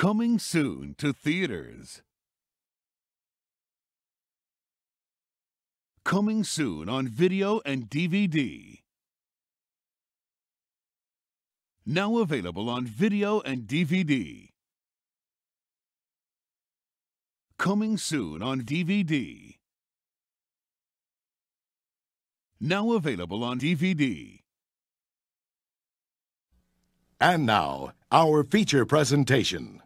Coming soon to theaters. Coming soon on video and DVD. Now available on video and DVD. Coming soon on DVD. Now available on DVD. And now, our feature presentation.